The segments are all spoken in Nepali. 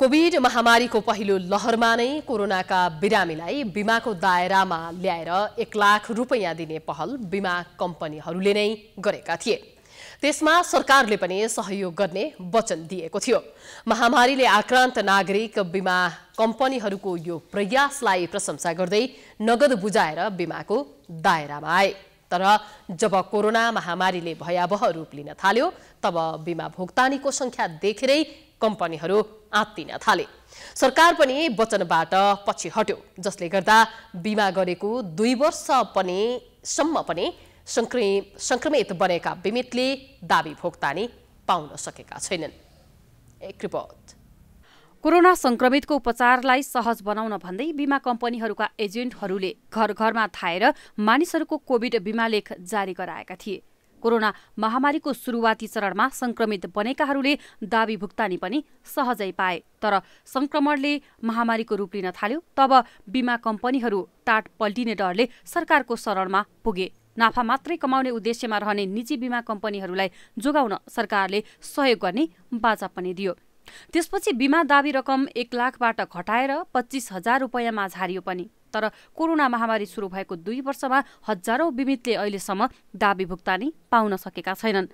कोभिड महामारीको पहिलो लहरमा नै कोरोनाका बिरामीलाई बिमाको दायरामा ल्याएर एक लाख रुपियाँ दिने पहल बिमा कम्पनीहरूले नै गरेका थिए त्यसमा सरकारले पनि सहयोग गर्ने वचन दिएको थियो महामारीले आक्रान्त नागरिक बिमा कम्पनीहरूको यो प्रयासलाई प्रशंसा गर्दै नगद बुझाएर बिमाको दायरामा आए तर जब कोरोना महामारीले भयावह रूप लिन थाल्यो तब बिमा भुक्तानीको सङ्ख्या देखेरै कम्पनीहरू आत्तिन थाले सरकार पनि वचनबाट पछि हट्यो जसले गर्दा बिमा गरेको दुई वर्ष पनि सम्म पनि संक्रमित बनेका बिमितले दावी भोक्तानी पाउन सकेका छैनन् एक रिपोर्ट कोरोना संक्रमितको उपचारलाई सहज बनाउन भन्दै बिमा कम्पनीहरूका एजेन्टहरूले घर घरमा थाएर मानिसहरूको कोभिड बिमा लेख जारी गराएका थिए कोरोना महामारीको सुरुवाती चरणमा संक्रमित बनेकाहरूले दावी भुक्तानी पनि सहजै पाए तर संक्रमणले महामारीको रूप लिन थाल्यो तब बिमा कम्पनीहरू टाट पल्टिने डरले सरकारको शरणमा पुगे नाफा मात्रै कमाउने उद्देश्यमा रहने निजी बिमा कम्पनीहरूलाई जोगाउन सरकारले सहयोग गर्ने बाजा पनि दियो त्यसपछि बिमा दावी रकम एक लाखबाट घटाएर पच्चिस हजार रुपियाँमा झारियो पनि तर कोरोना महामारी सुरु भएको दुई वर्षमा हजारौँ बिमितले अहिलेसम्म दाबी भुक्तानी पाउन सकेका छैनन्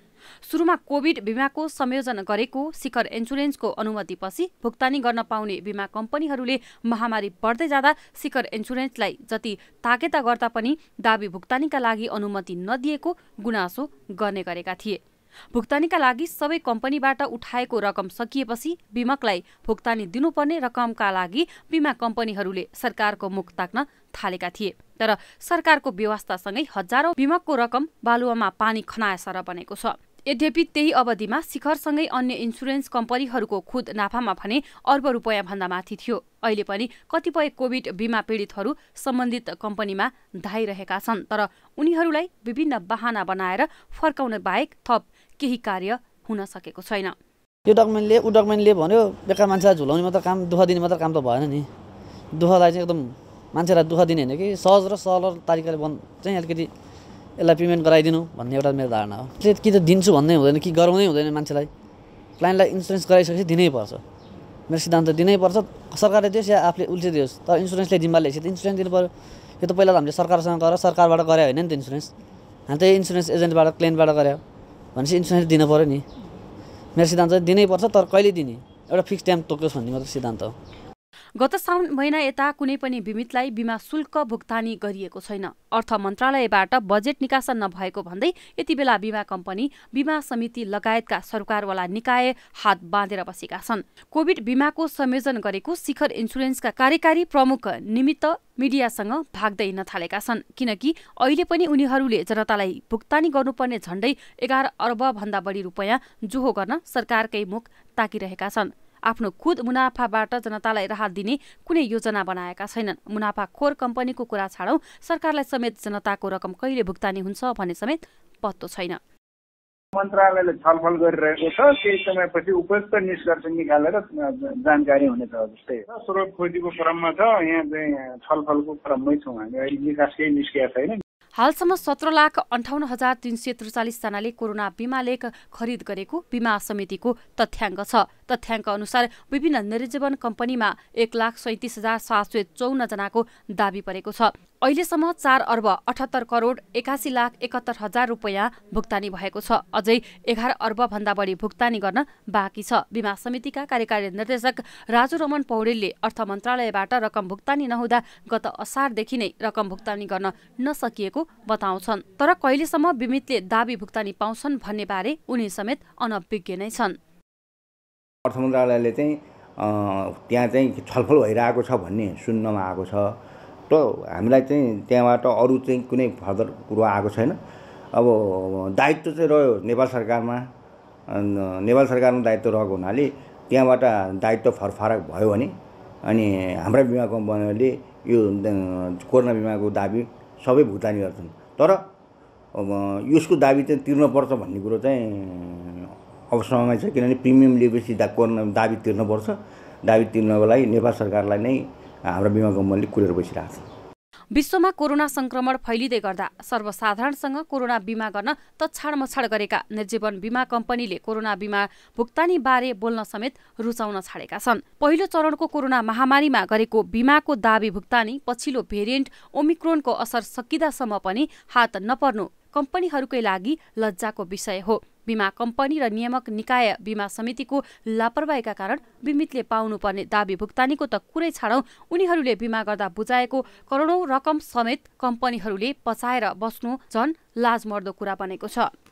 सुरुमा कोभिड बिमाको संयोजन गरेको शिखर इन्सुरेन्सको अनुमतिपछि भुक्तानी गर्न पाउने बिमा कम्पनीहरूले महामारी बढ्दै जाँदा शिखर इन्सुरेन्सलाई जति ताकेता गर्दा पनि दाबी भुक्तानीका लागि अनुमति नदिएको गुनासो गर्ने गरेका थिए भुक्तानीका लागि सबै कम्पनीबाट उठाएको रकम सकिएपछि बिमकलाई भुक्तानी दिनुपर्ने रकमका लागि बिमा कम्पनीहरूले सरकारको मुख ताक्न थालेका थिए तर सरकारको व्यवस्थासँगै हजारौँ बिमकको रकम बालुवामा पानी खनाएसर बनेको छ यद्यपि त्यही अवधिमा शिखरसँगै अन्य इन्सुरेन्स कम्पनीहरूको खुद नाफामा भने अर्ब रुपियाँभन्दा माथि थियो अहिले पनि कतिपय कोभिड बिमा पीडितहरू सम्बन्धित कम्पनीमा धाइरहेका छन् तर उनीहरूलाई विभिन्न वाहना बनाएर फर्काउने बाहेक थप केही कार्य हुन सकेको छैन यो डकुमेन्टले ऊ डकुमेन्टले भन्यो बेकार मान्छेलाई झुलाउने मात्र काम दुःख दिने मात्र काम त भएन नि दुःखलाई चाहिँ एकदम मान्छेलाई दुःख दिने होइन कि सहज र सरल तरिकाले बन् चाहिँ अलिकति यसलाई पेमेन्ट गराइदिनु भन्ने एउटा मेरो धारणा हो त्यसले कि त दिन्छु भन्दै हुँदैन कि गराउँदै हुँदैन मान्छेलाई क्लाइन्टलाई इन्सुरेन्स गराइसकेपछि पर्छ मेरो सिद्धान्त दिनै पर्छ सरकारले दियोस् या आफूले उल्टे दियोस् तर इन्सुरेन्सले जिम्मा लिएपछि त इन्सुरेन्स दिनु पऱ्यो यो त पहिला त हामीले सरकारसँग गरेर सरकारबाट गरे होइन नि त इन्सुरेन्स हामी त इन्सुरेन्स एजेन्टबाट क्लाइन्टबाट गरे भनेपछि इन्सुरेन्स दिनु पऱ्यो नि मेरो सिद्धान्त चाहिँ दिनैपर्छ तर कहिले दिने एउटा फिक्स टाइम तोक्योस् भन्ने मात्र सिद्धान्त हो गत साउन महिना यता कुनै पनि बिमितलाई बिमा शुल्क भुक्तानी गरिएको छैन अर्थ मन्त्रालयबाट बजेट निकासा नभएको भन्दै यति बेला बिमा कम्पनी बिमा समिति लगायतका सरकारवाला निकाय हात बाँधेर बसेका छन् कोभिड बिमाको संयोजन गरेको शिखर इन्सुरेन्सका कार्यकारी प्रमुख निमित्त मिडियासँग भाग्दै नथालेका छन् किनकि अहिले पनि उनीहरूले जनतालाई भुक्तानी गर्नुपर्ने झण्डै एघार भन्दा बढी रुपियाँ जोहो गर्न सरकारकै मुख ताकिरहेका छन् आफ्नो खुद मुनाफाबाट जनतालाई राहत दिने कुनै योजना बनाएका छैनन् मुनाफाखोर कम्पनीको कुरा छाडौँ सरकारलाई समेत जनताको रकम कहिले भुक्तानी हुन्छ भन्ने समेत पत्तो छैन मन्त्रालयले छलफल गरिरहेको छ केही समयपछि उपयुक्त निष्कर्ष निकालेर जानकारी हुनेछ जस्तै स्रोत खोजीको क्रममा छ यहाँ चाहिँ छलफलको क्रममै छौँ हामी अहिले निकास केही निस्किएको छैन हालसम्म सत्र लाख अन्ठाउन्न हजार तिन सय त्रिचालिसजनाले कोरोना बिमा लेख खरिद गरेको बिमा समितिको तथ्याङ्क छ तथ्याङ्क अनुसार विभिन्न निर्जीवन कम्पनीमा एक लाख सैतिस हजार सात सय चौन्नजनाको दावी परेको छ अहिलेसम्म चार अर्ब अठहत्तर करोड एकासी लाख एकहत्तर हजार रुपियाँ भुक्तानी भएको छ अझै एघार भन्दा बढी भुक्तानी गर्न बाँकी छ बिमा समितिका कार्यकारी निर्देशक राजु रमन पौडेलले अर्थ मन्त्रालयबाट रकम भुक्तानी नहुँदा गत असारदेखि नै रकम भुक्तानी गर्न नसकिएको बताउँछन् तर कहिलेसम्म बिमितले दावी भुक्तानी पाउँछन् भन्ने बारे उनी समेत अनभिज्ञ नै छन् अर्थ मन्त्रालयले चाहिँ त्यहाँ चाहिँ छलफल भइरहेको छ भन्ने सुन्नमा आएको छ त हामीलाई चाहिँ त्यहाँबाट अरू चाहिँ कुनै फर्दर कुरो आएको छैन अब दायित्व चाहिँ रह्यो नेपाल सरकारमा नेपाल सरकारमा दायित्व रहेको हुनाले त्यहाँबाट दायित्व फरफरक भयो भने अनि हाम्रा बिमा कम्पनीहरूले यो कोरोना बिमाको दाबी सबै भुक्तानी गर्छन् तर यसको दाबी चाहिँ तिर्नुपर्छ भन्ने कुरो चाहिँ अवसरमै छ किनभने प्रिमियम लिएपछि दा गर्न दाबी तिर्नुपर्छ दाबी तिर्नको लागि नेपाल सरकारलाई नै हाम्रो बिमा कम्पनीले कुरेर बसिरहेको छ विश्वमा कोरोना संक्रमण फैलिँदै गर्दा सर्वसाधारणसँग कोरोना बिमा गर्न तछाड मछाड गरेका निर्जीवन बिमा कम्पनीले कोरोना बिमा भुक्तानी बारे बोल्न समेत रुचाउन छाडेका छन् पहिलो चरणको कोरोना महामारीमा गरेको बिमाको दावी भुक्तानी पछिल्लो भेरिएन्ट ओमिक्रोनको असर सकिँदासम्म पनि हात नपर्नु कम्पनीहरूकै लागि लज्जाको विषय हो बिमा कम्पनी र नियामक निकाय बिमा समितिको लापरवाहीका कारण बिमितले पाउनुपर्ने दावी भुक्तानीको त कुरै छाडौँ उनीहरूले बिमा गर्दा बुझाएको करोडौँ रकम समेत कम्पनीहरूले पचाएर बस्नु झन् लाजमर्दो कुरा बनेको छ